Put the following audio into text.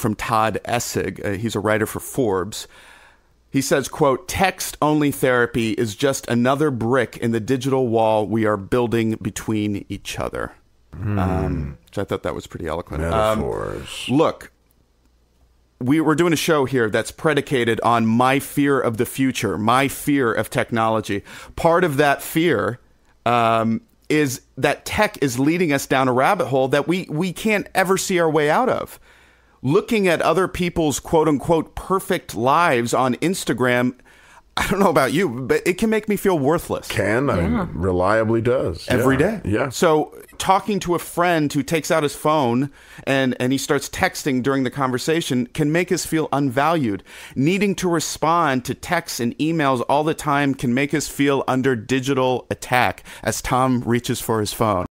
from Todd Essig. Uh, he's a writer for Forbes. He says, quote, text only therapy is just another brick in the digital wall we are building between each other. Mm. Um, so I thought that was pretty eloquent. Um, Metaphors. Um, look, we, we're doing a show here that's predicated on my fear of the future, my fear of technology. Part of that fear um, is that tech is leading us down a rabbit hole that we, we can't ever see our way out of looking at other people's quote unquote perfect lives on Instagram. I don't know about you, but it can make me feel worthless. Can yeah. I mean, reliably does every yeah. day. yeah. So talking to a friend who takes out his phone and and he starts texting during the conversation can make us feel unvalued. Needing to respond to texts and emails all the time can make us feel under digital attack as Tom reaches for his phone.